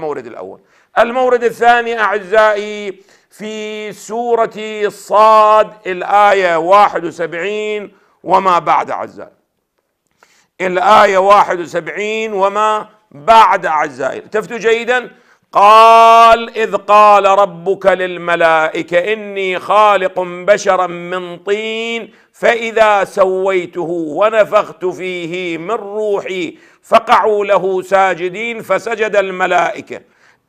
المورد الأول المورد الثاني أعزائي في سورة صاد الآية 71 وما بعد أعزائي الآية 71 وما بعد أعزائي التفتوا جيدا قال اذ قال ربك للملائكه اني خالق بشرا من طين فاذا سويته ونفخت فيه من روحي فقعوا له ساجدين فسجد الملائكه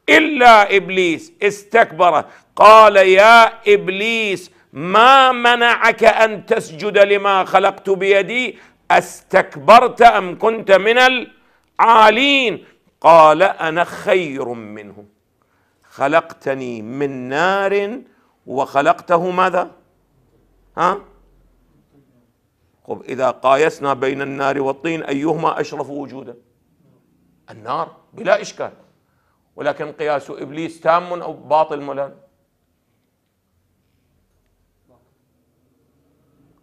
الا ابليس استكبر قال يا ابليس ما منعك ان تسجد لما خلقت بيدي استكبرت ام كنت من العالين قال انا خير منه خلقتني من نار وخلقته ماذا ها طب اذا قايسنا بين النار والطين ايهما اشرف وجودا النار بلا اشكال ولكن قياس ابليس تام او باطل ملان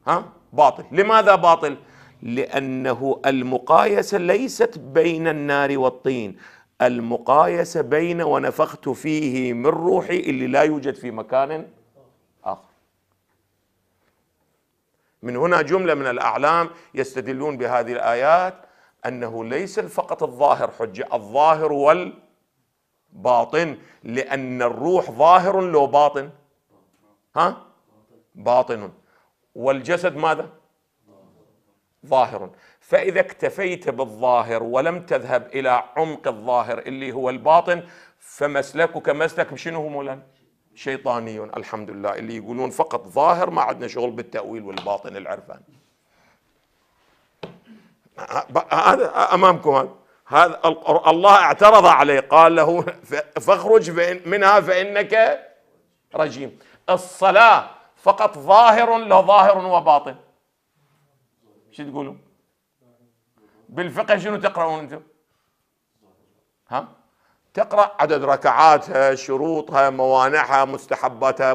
ها باطل لماذا باطل لانه المقايسه ليست بين النار والطين المقايسه بين ونفخت فيه من روحي اللي لا يوجد في مكان اخر من هنا جمله من الاعلام يستدلون بهذه الايات انه ليس فقط الظاهر حجه الظاهر والباطن لان الروح ظاهر لو باطن ها باطن والجسد ماذا ظاهر فإذا اكتفيت بالظاهر ولم تذهب إلى عمق الظاهر اللي هو الباطن فمسلكك مسلك شنو مولانا شيطاني الحمد لله اللي يقولون فقط ظاهر ما عندنا شغل بالتأويل والباطن العرفان هذا أمامكم هذا الله اعترض عليه قال له فاخرج منها فإنك رجيم الصلاة فقط ظاهر لا ظاهر وباطن شو تقولوا؟ بالفقه شنو تقرأون أنتم؟ ها؟ تقرأ عدد ركعاتها شروطها موانعها مستحباتها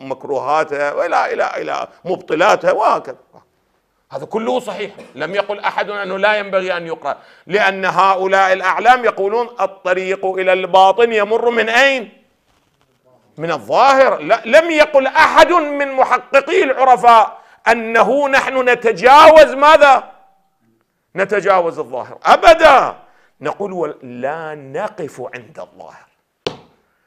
مكروهاتها وإلى إلى إلى مبطلاتها وهكذا هذا كله صحيح لم يقل أحد أنه لا ينبغي أن يقرأ لأن هؤلاء الأعلام يقولون الطريق إلى الباطن يمر من أين؟ من الظاهر لا لم يقل أحد من محققي العرفاء انه نحن نتجاوز ماذا؟ نتجاوز الظاهر ابدا نقول لا نقف عند الظاهر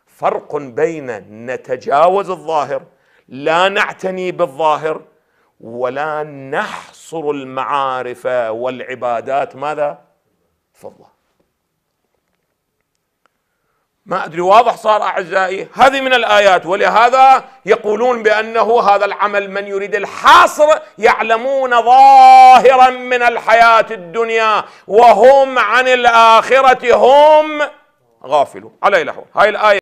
فرق بين نتجاوز الظاهر لا نعتني بالظاهر ولا نحصر المعارف والعبادات ماذا؟ في الله ما أدري واضح صار أعزائي هذه من الآيات ولهذا يقولون بأنه هذا العمل من يريد الحصر يعلمون ظاهرا من الحياة الدنيا وهم عن الآخرة هم غافلون على الأحوال هاي الآية